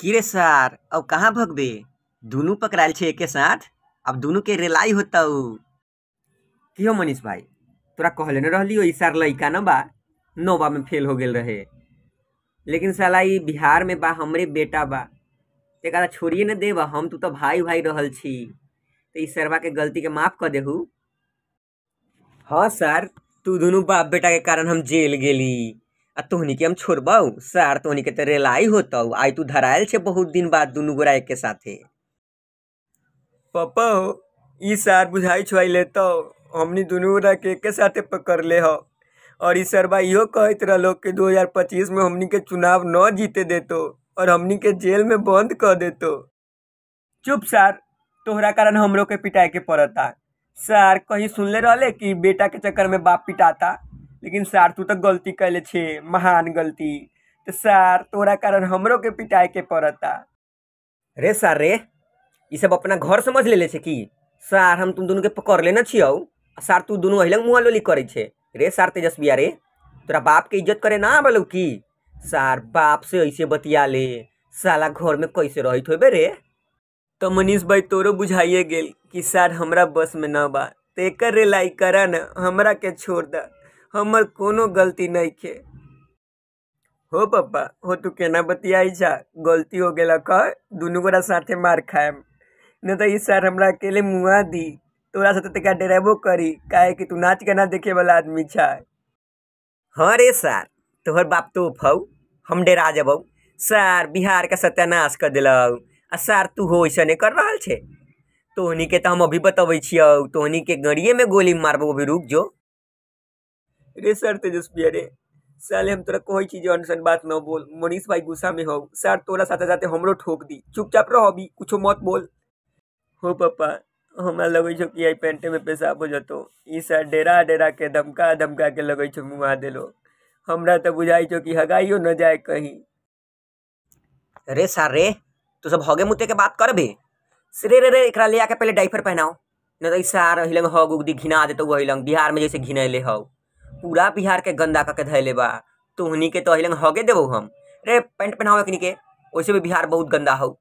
कि रे सर अब कहाँ भगबे दोनों पकड़ायल छे एक साथ अब दोनों के रिलाई होता हो कि हो मनीष भाई तोरा कहले न हो सर सार लड़का न बा नोबा में फेल हो गए रहे लेकिन साला ये बिहार में बा हमरे बेटा बा एक छोड़िए न दे हम तू तो भाई भाई रहल छी तो इस सरवा के गलती के माफ कर देहू हाँ सर तू दोनों बाप बेटा के कारण हम जेल गेली आ तोहन के हम छोड़ब सर तुहन के तो रेलाई होत आई तू धरायल छे बहुत दिन बाद दुनू गोरा एक के साथे पपा हो इ सर बुझाई छुआई तो हमनी दुनू गोरा के एक के साथे पकड़ ले हो और ई सरबा इो कहत रहो कि 2025 में हमनी के चुनाव न जीते देतो और हमनी के जेल में बंद कर देतो चुप सार तोहरा कारण हमरो के पिटाई के पड़ता सर कहीं सुनले रहले कि बेटा के चक्कर में बाप पिटाता लेकिन सर तू तो गलती कैले छे महान गलती तो सर तोरा कारण हमरो के पिटाई के पड़ता रे सर रे ये सब अपना घर समझ ले ले छे कि सर हम तुम दोनों के पकड़ लेना छियौ सर तू दोनों अहिलंग मुंह लोली करे छे रे सर तेजस्वी रे तोरा बाप के इज्जत करे ना बोलू की सार बाप से ऐसे बतिया ले साला घर में कैसे रहित हो रे तो मनीष भाई तोरो बुझाइए गेल कि सर हमरा बस में ना बा तेकर रे लाई करा न हमरा के छोड़ दा हमर कोनो गलती नइखे हो पप्पा हो तू केना बतियाई जा गलती हो गया कह दोनों गोरा साथे मार खाए न तो इस सर हमरा अकेले मुआ दी तोरा साथे तक डरेबो करी काहे कि तू नाच ना देखे वाला आदमी छा हाँ रे सर तोहर बाप तो फौ हम डेरा जब सर बिहार का सत्यानाश कर दिल आ सर तू हो ऐसा नहीं कर रहा छे तोहनी के तो हम अभी बतबै छियौ तोहनी के गड़िए में गोली मारबो अभी रुक जो रे सर तेजस्वी अरे साले हम तोरा कोई चीज अनसन बात न बोल मनीष भाई गुस्सा में हो सर तोरा साथ जाते हमरो ठोक दी चुपचाप रहो अभी कुछ मत बोल हो पापा हमरा लगे छो कि आई पेंटे में पेशाब हो जतो ई सर डेरा डेरा के धमका धमका के लगे छो मुँह देलो हमरा तो बुझाई छो कि हगाइयो न जाए कहीं रे सर रे तू सब हगे मुते के बात कर भी रे रे रे एकरा ले आके पहले डाइफर पहनाओ न तो ई सार हिले में हग उग दी घिना देतो वही लंग बिहार में जैसे घिनैले हौ पूरा बिहार के गंदा करके धैले बा तुहनी के तो अहिलंग हगे देबो हम रे पैंट पहनाओ एकनी के वैसे भी बिहार बहुत गंदा हौ